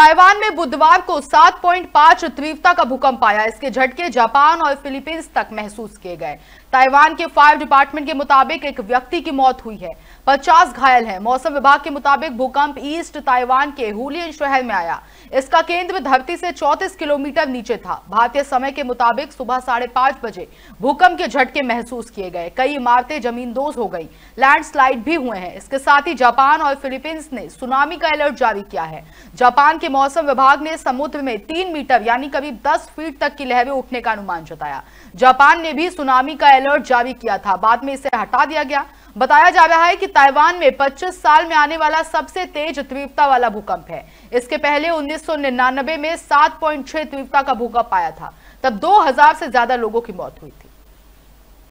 Taiwan में बुधवार को 7.5 तीव्रता का भूकंप आया इसके झटके जापान और फिलीपींस तक महसूस किए गए ताइवान के फायर डिपार्टमेंट के मुताबिक एक व्यक्ति की मौत हुई है 50 घायल हैं। मौसम विभाग के मुताबिक भूकंप ईस्ट ताइवान के हुलियन शहर में आया इसका केंद्र धरती से 34 किलोमीटर नीचे था भारतीय समय के मुताबिक सुबह साढ़े पांच बजे भूकंप के झटके महसूस किए गए कई इमारतें जमीन दोज हो गई लैंडस्लाइड भी हुए हैं इसके साथ ही जापान और फिलीपींस ने सुनामी का अलर्ट जारी किया है जापान के मौसम विभाग ने समुद्र में तीन मीटर यानी करीब दस फीट तक की लहरें उठने का अनुमान जताया जापान ने भी सुनामी का अलर्ट जारी किया था बाद में इसे हटा दिया गया बताया जा रहा है कि ताइवान में 25 साल में आने वाला सबसे तेज तीव्रता वाला भूकंप है इसके पहले 1999 में 7.6 तीव्रता का भूकंप आया था तब 2000 से ज्यादा लोगों की मौत हुई थी